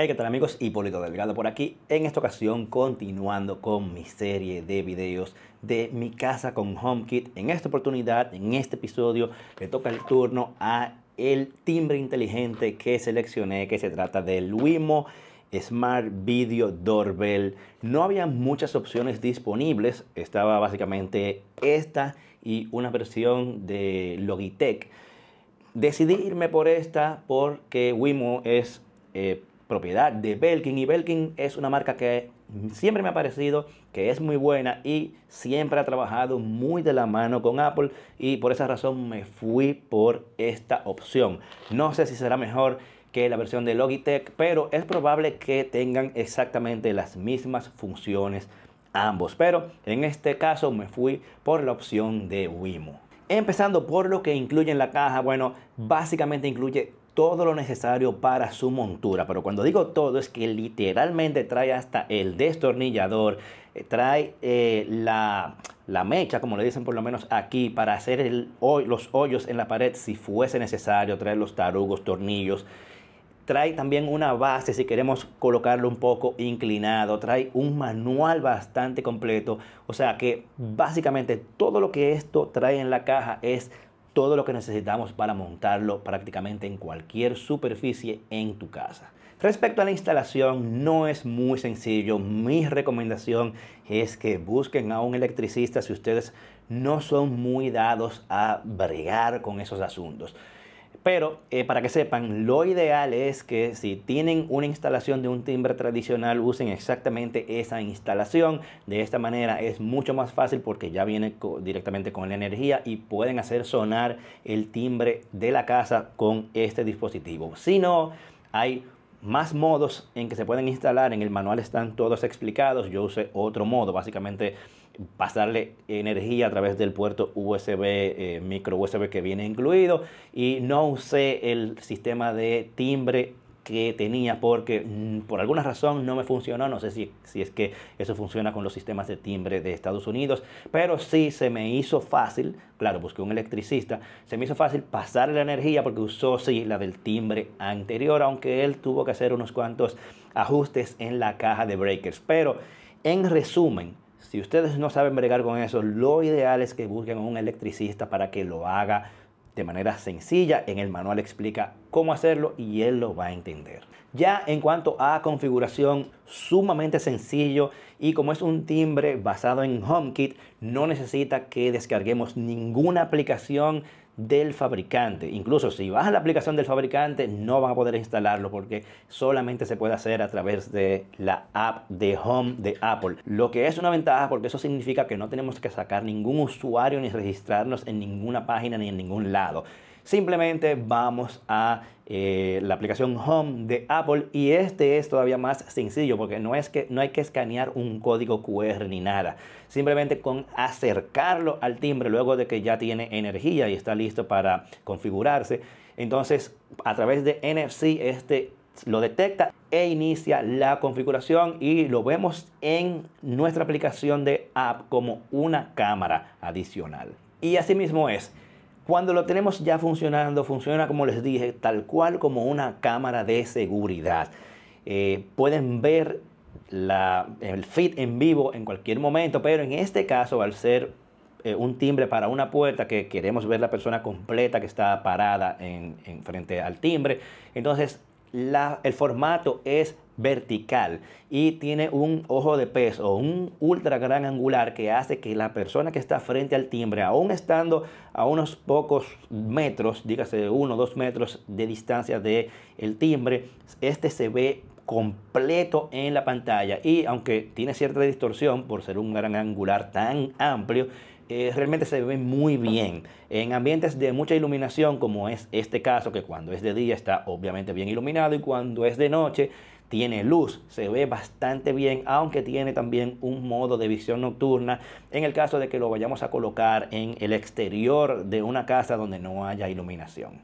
Que ¿qué tal amigos? Hipólito Delgado por aquí, en esta ocasión continuando con mi serie de videos de mi casa con HomeKit. En esta oportunidad, en este episodio, le toca el turno a el timbre inteligente que seleccioné, que se trata del Wimo Smart Video Doorbell. No había muchas opciones disponibles, estaba básicamente esta y una versión de Logitech. Decidí irme por esta porque Wimo es... Eh, propiedad de Belkin. Y Belkin es una marca que siempre me ha parecido que es muy buena y siempre ha trabajado muy de la mano con Apple. Y por esa razón me fui por esta opción. No sé si será mejor que la versión de Logitech, pero es probable que tengan exactamente las mismas funciones ambos. Pero en este caso me fui por la opción de Wimo. Empezando por lo que incluye en la caja, bueno, básicamente incluye todo lo necesario para su montura. Pero cuando digo todo es que literalmente trae hasta el destornillador, eh, trae eh, la, mecha, como le dicen por lo menos aquí, para hacer el, los hoyos en la pared si fuese necesario, trae los tarugos, tornillos. Trae también una base si queremos colocarlo un poco inclinado. Trae un manual bastante completo. O sea que básicamente todo lo que esto trae en la caja es todo lo que necesitamos para montarlo prácticamente en cualquier superficie en tu casa. Respecto a la instalación, no es muy sencillo. Mi recomendación es que busquen a un electricista si ustedes no son muy dados a bregar con esos asuntos. Pero eh, para que sepan, lo ideal es que si tienen una instalación de un timbre tradicional, usen exactamente esa instalación. De esta manera es mucho más fácil porque ya viene directamente con la energía y pueden hacer sonar el timbre de la casa con este dispositivo. Si no, hay más modos en que se pueden instalar, en el manual están todos explicados, yo usé otro modo, básicamente pasarle energía a través del puerto USB, eh, micro USB que viene incluido y no usé el sistema de timbre que tenía porque mm, por alguna razón no me funcionó. No sé si, si es que eso funciona con los sistemas de timbre de Estados Unidos, pero sí se me hizo fácil, claro, busqué un electricista, se me hizo fácil pasar la energía porque usó sí la del timbre anterior, aunque él tuvo que hacer unos cuantos ajustes en la caja de breakers. Pero en resumen, si ustedes no saben bregar con eso, lo ideal es que busquen un electricista para que lo haga de manera sencilla. En el manual explica cómo hacerlo y él lo va a entender. Ya en cuanto a configuración, sumamente sencillo y como es un timbre basado en HomeKit, no necesita que descarguemos ninguna aplicación del fabricante. Incluso si vas a la aplicación del fabricante, no va a poder instalarlo porque solamente se puede hacer a través de la app de Home de Apple. Lo que es una ventaja porque eso significa que no tenemos que sacar ningún usuario ni registrarnos en ninguna página ni en ningún lado. Simplemente vamos a eh, la aplicación Home de Apple y este es todavía más sencillo porque no es que no hay que escanear un código QR ni nada. Simplemente con acercarlo al timbre luego de que ya tiene energía y está listo para configurarse, entonces a través de NFC este lo detecta e inicia la configuración y lo vemos en nuestra aplicación de app como una cámara adicional. Y así mismo es cuando lo tenemos ya funcionando, funciona como les dije, tal cual como una cámara de seguridad. Eh, pueden ver el feed en vivo en cualquier momento, pero en este caso, al ser eh, un timbre para una puerta que queremos ver la persona completa que está parada en, frente al timbre, entonces el formato es vertical y tiene un ojo de pez o un ultra gran angular que hace que la persona que está frente al timbre, aún estando a unos pocos metros, dígase uno o dos metros de distancia del el timbre, este se ve completo en la pantalla y aunque tiene cierta distorsión por ser un gran angular tan amplio, eh, realmente se ve muy bien. En ambientes de mucha iluminación, como es este caso, que cuando es de día está obviamente bien iluminado y cuando es de noche tiene luz, se ve bastante bien, aunque tiene también un modo de visión nocturna en el caso de que lo vayamos a colocar en el exterior de una casa donde no haya iluminación.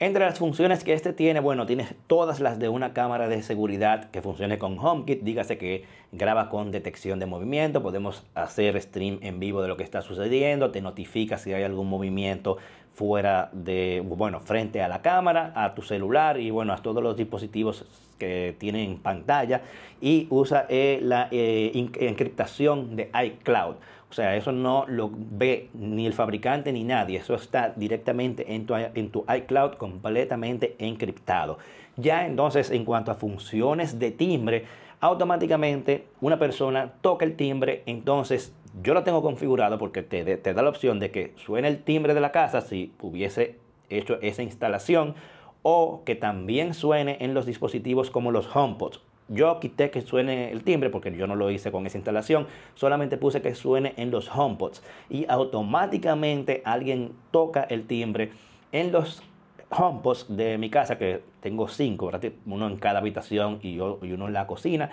Entre las funciones que este tiene, bueno, tienes todas las de una cámara de seguridad que funcione con HomeKit. Dígase que graba con detección de movimiento, podemos hacer stream en vivo de lo que está sucediendo, te notifica si hay algún movimiento fuera de, bueno, frente a la cámara, a tu celular y bueno, a todos los dispositivos que tienen pantalla y usa eh, la eh, encriptación de iCloud. O sea, eso no lo ve ni el fabricante ni nadie. Eso está directamente en tu, en tu iCloud completamente encriptado. Ya entonces, en cuanto a funciones de timbre, automáticamente una persona toca el timbre, entonces yo lo tengo configurado porque te, te da la opción de que suene el timbre de la casa si hubiese hecho esa instalación o que también suene en los dispositivos como los HomePods yo quité que suene el timbre porque yo no lo hice con esa instalación, solamente puse que suene en los HomePods y automáticamente alguien toca el timbre en los HomePods de mi casa, que tengo cinco, uno en cada habitación y, uno en la cocina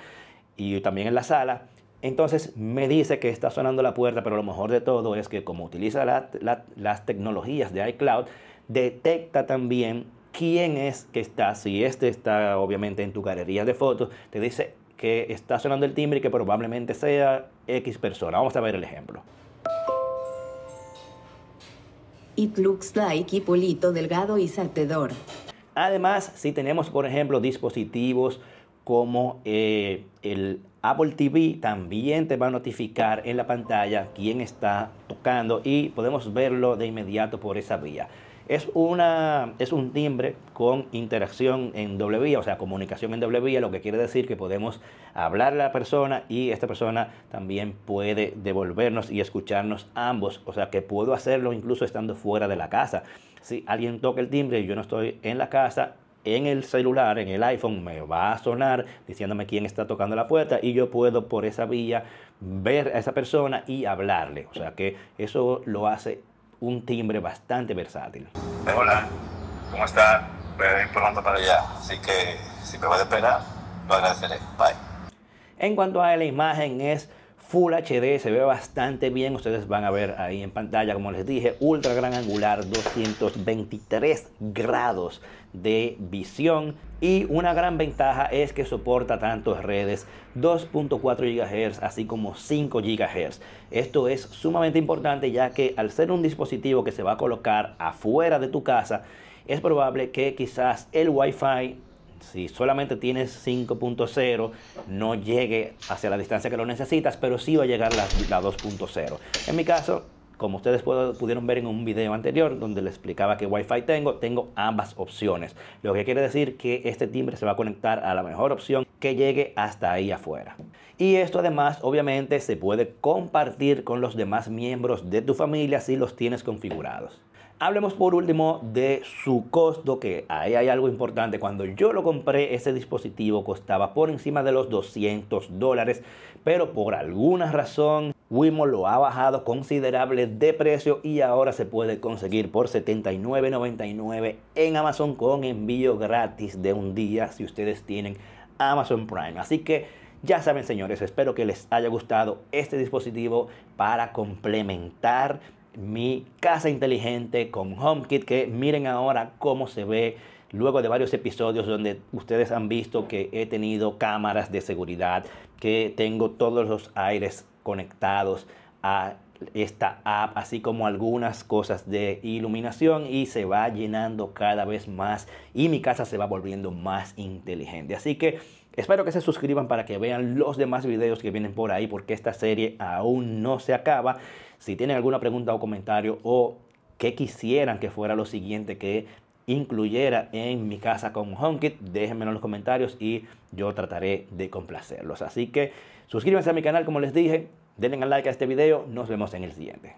y también en la sala. Entonces me dice que está sonando la puerta, pero lo mejor de todo es que como utiliza las tecnologías de iCloud, detecta también quién es que está, si este está obviamente en tu galería de fotos, te dice que está sonando el timbre y que probablemente sea X persona. Vamos a ver el ejemplo. It looks like Hipólito Delgado y saltedor. Además, si tenemos, por ejemplo, dispositivos como eh, el Apple TV, también te va a notificar en la pantalla quién está tocando y podemos verlo de inmediato por esa vía. Es, una, es un timbre con interacción en doble vía, o sea, comunicación en doble vía, lo que quiere decir que podemos hablar a la persona y esta persona también puede devolvernos y escucharnos ambos, o sea, que puedo hacerlo incluso estando fuera de la casa. Si alguien toca el timbre y yo no estoy en la casa, en el celular, en el iPhone, me va a sonar diciéndome quién está tocando la puerta y yo puedo por esa vía ver a esa persona y hablarle. O sea que eso lo hace un timbre bastante versátil. Pues hola, ¿cómo está? para allá, así que si me a esperar, lo agradeceré. Bye. En cuanto a la imagen, es Full HD, se ve bastante bien, ustedes van a ver ahí en pantalla, como les dije, ultra gran angular, 223 grados de visión y una gran ventaja es que soporta tanto redes 2.4 GHz así como 5 GHz. Esto es sumamente importante ya que al ser un dispositivo que se va a colocar afuera de tu casa, es probable que quizás el Wi-Fi si solamente tienes 5.0, no llegue hacia la distancia que lo necesitas, pero sí va a llegar la, 2.0. En mi caso, como ustedes pudieron ver en un video anterior donde les explicaba que Wi-Fi tengo, tengo ambas opciones. Lo que quiere decir que este timbre se va a conectar a la mejor opción que llegue hasta ahí afuera. Y esto además obviamente se puede compartir con los demás miembros de tu familia si los tienes configurados. Hablemos por último de su costo, que ahí hay algo importante. Cuando yo lo compré, ese dispositivo costaba por encima de los 200 dólares, pero por alguna razón Wimo lo ha bajado considerable de precio y ahora se puede conseguir por $79.99 en Amazon con envío gratis de un día si ustedes tienen Amazon Prime. Así que ya saben señores, espero que les haya gustado este dispositivo para complementar mi casa inteligente con HomeKit, que miren ahora cómo se ve luego de varios episodios donde ustedes han visto que he tenido cámaras de seguridad, que tengo todos los aires conectados a esta app, así como algunas cosas de iluminación y se va llenando cada vez más y mi casa se va volviendo más inteligente. Así que espero que se suscriban para que vean los demás videos que vienen por ahí porque esta serie aún no se acaba si tienen alguna pregunta o comentario o qué quisieran que fuera lo siguiente que incluyera en mi casa con HomeKit, déjenmelo en los comentarios y yo trataré de complacerlos. Así que suscríbanse a mi canal, como les dije, denle al like a este video, nos vemos en el siguiente.